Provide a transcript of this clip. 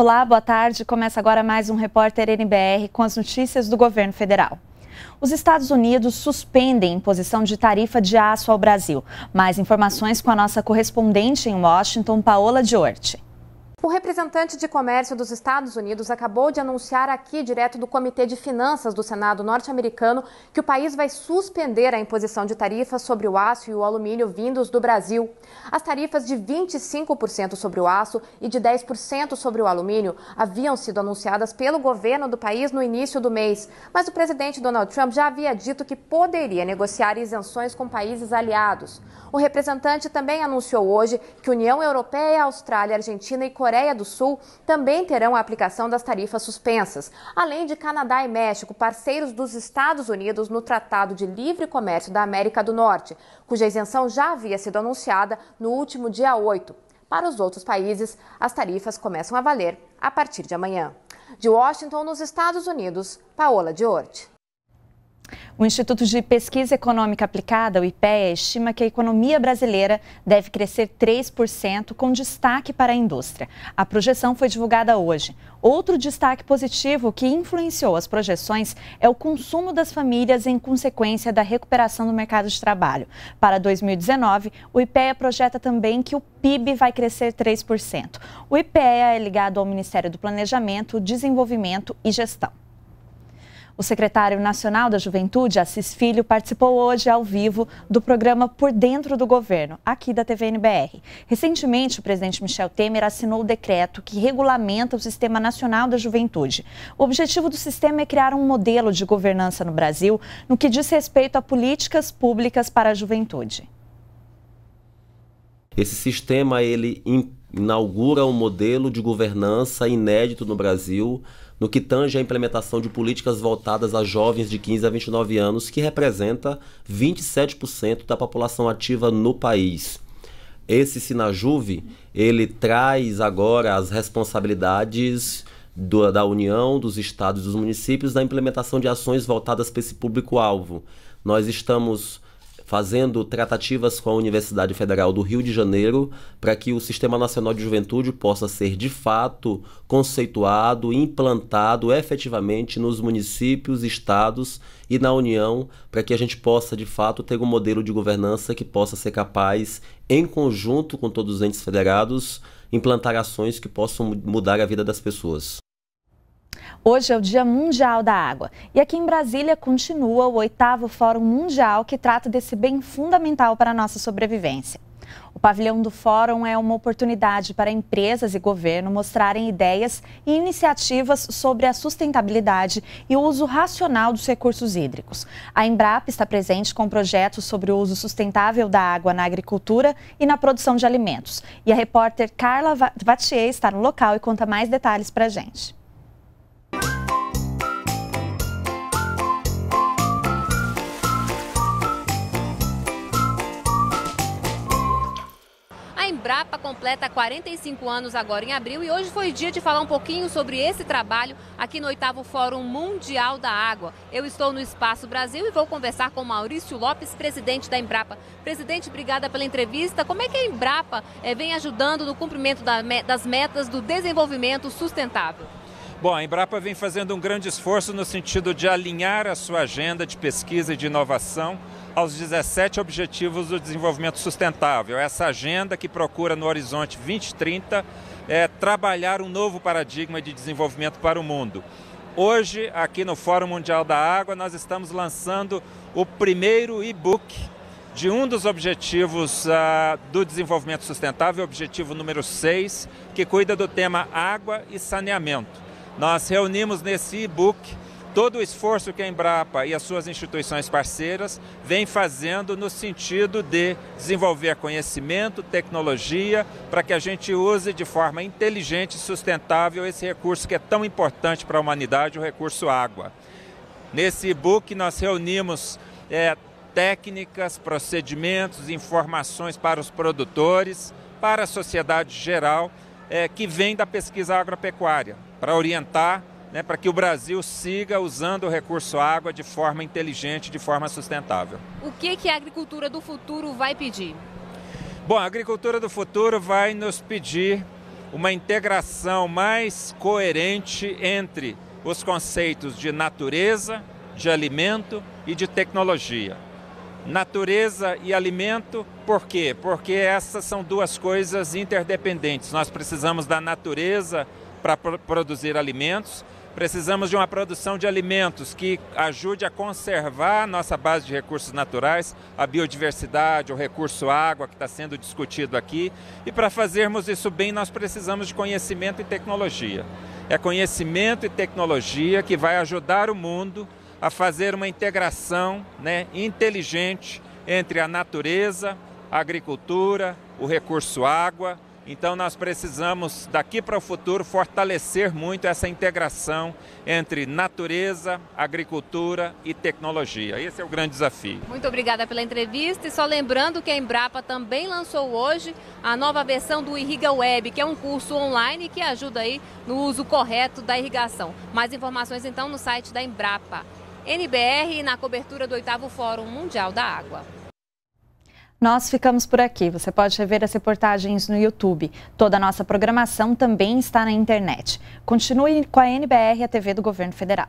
Olá, boa tarde. Começa agora mais um Repórter NBR com as notícias do governo federal. Os Estados Unidos suspendem imposição de tarifa de aço ao Brasil. Mais informações com a nossa correspondente em Washington, Paola Diorte. O representante de comércio dos Estados Unidos acabou de anunciar aqui, direto do Comitê de Finanças do Senado norte-americano, que o país vai suspender a imposição de tarifas sobre o aço e o alumínio vindos do Brasil. As tarifas de 25% sobre o aço e de 10% sobre o alumínio haviam sido anunciadas pelo governo do país no início do mês, mas o presidente Donald Trump já havia dito que poderia negociar isenções com países aliados. O representante também anunciou hoje que União Europeia, Austrália, Argentina e Coreia Coreia do Sul também terão a aplicação das tarifas suspensas, além de Canadá e México, parceiros dos Estados Unidos no Tratado de Livre Comércio da América do Norte, cuja isenção já havia sido anunciada no último dia 8. Para os outros países, as tarifas começam a valer a partir de amanhã. De Washington, nos Estados Unidos, Paola Diorte. O Instituto de Pesquisa Econômica Aplicada, o IPEA, estima que a economia brasileira deve crescer 3%, com destaque para a indústria. A projeção foi divulgada hoje. Outro destaque positivo que influenciou as projeções é o consumo das famílias em consequência da recuperação do mercado de trabalho. Para 2019, o IPEA projeta também que o PIB vai crescer 3%. O IPEA é ligado ao Ministério do Planejamento, Desenvolvimento e Gestão. O secretário nacional da Juventude, Assis Filho, participou hoje ao vivo do programa Por Dentro do Governo, aqui da TVNBR. Recentemente, o presidente Michel Temer assinou o decreto que regulamenta o Sistema Nacional da Juventude. O objetivo do sistema é criar um modelo de governança no Brasil no que diz respeito a políticas públicas para a juventude. Esse sistema ele inaugura um modelo de governança inédito no Brasil no que tange à implementação de políticas voltadas a jovens de 15 a 29 anos, que representa 27% da população ativa no país. Esse Sinajuve, ele traz agora as responsabilidades do, da União, dos estados e dos municípios da implementação de ações voltadas para esse público-alvo. Nós estamos fazendo tratativas com a Universidade Federal do Rio de Janeiro para que o Sistema Nacional de Juventude possa ser de fato conceituado, implantado efetivamente nos municípios, estados e na União, para que a gente possa de fato ter um modelo de governança que possa ser capaz, em conjunto com todos os entes federados, implantar ações que possam mudar a vida das pessoas. Hoje é o Dia Mundial da Água e aqui em Brasília continua o oitavo Fórum Mundial que trata desse bem fundamental para a nossa sobrevivência. O pavilhão do Fórum é uma oportunidade para empresas e governo mostrarem ideias e iniciativas sobre a sustentabilidade e o uso racional dos recursos hídricos. A Embrapa está presente com projetos sobre o uso sustentável da água na agricultura e na produção de alimentos. E a repórter Carla Vatier está no local e conta mais detalhes para a gente. A Embrapa completa 45 anos agora em abril e hoje foi dia de falar um pouquinho sobre esse trabalho aqui no 8 Fórum Mundial da Água. Eu estou no Espaço Brasil e vou conversar com Maurício Lopes, presidente da Embrapa. Presidente, obrigada pela entrevista. Como é que a Embrapa é, vem ajudando no cumprimento da, das metas do desenvolvimento sustentável? Bom, a Embrapa vem fazendo um grande esforço no sentido de alinhar a sua agenda de pesquisa e de inovação aos 17 Objetivos do Desenvolvimento Sustentável. Essa agenda que procura no Horizonte 2030 é, trabalhar um novo paradigma de desenvolvimento para o mundo. Hoje, aqui no Fórum Mundial da Água, nós estamos lançando o primeiro e-book de um dos objetivos uh, do desenvolvimento sustentável, objetivo número 6, que cuida do tema água e saneamento. Nós reunimos nesse e-book todo o esforço que a Embrapa e as suas instituições parceiras vêm fazendo no sentido de desenvolver conhecimento, tecnologia, para que a gente use de forma inteligente e sustentável esse recurso que é tão importante para a humanidade, o recurso água. Nesse e-book nós reunimos é, técnicas, procedimentos, informações para os produtores, para a sociedade geral, é, que vem da pesquisa agropecuária, para orientar né, para que o Brasil siga usando o recurso água de forma inteligente, de forma sustentável. O que, que a agricultura do futuro vai pedir? Bom, a agricultura do futuro vai nos pedir uma integração mais coerente entre os conceitos de natureza, de alimento e de tecnologia. Natureza e alimento, por quê? Porque essas são duas coisas interdependentes. Nós precisamos da natureza para produzir alimentos Precisamos de uma produção de alimentos que ajude a conservar nossa base de recursos naturais, a biodiversidade, o recurso água que está sendo discutido aqui. E para fazermos isso bem, nós precisamos de conhecimento e tecnologia. É conhecimento e tecnologia que vai ajudar o mundo a fazer uma integração né, inteligente entre a natureza, a agricultura, o recurso água então nós precisamos daqui para o futuro fortalecer muito essa integração entre natureza, agricultura e tecnologia. Esse é o grande desafio. Muito obrigada pela entrevista e só lembrando que a Embrapa também lançou hoje a nova versão do Irriga Web, que é um curso online que ajuda aí no uso correto da irrigação. Mais informações então no site da Embrapa. NBR na cobertura do oitavo Fórum Mundial da Água. Nós ficamos por aqui. Você pode rever as reportagens no YouTube. Toda a nossa programação também está na internet. Continue com a NBR, a TV do Governo Federal.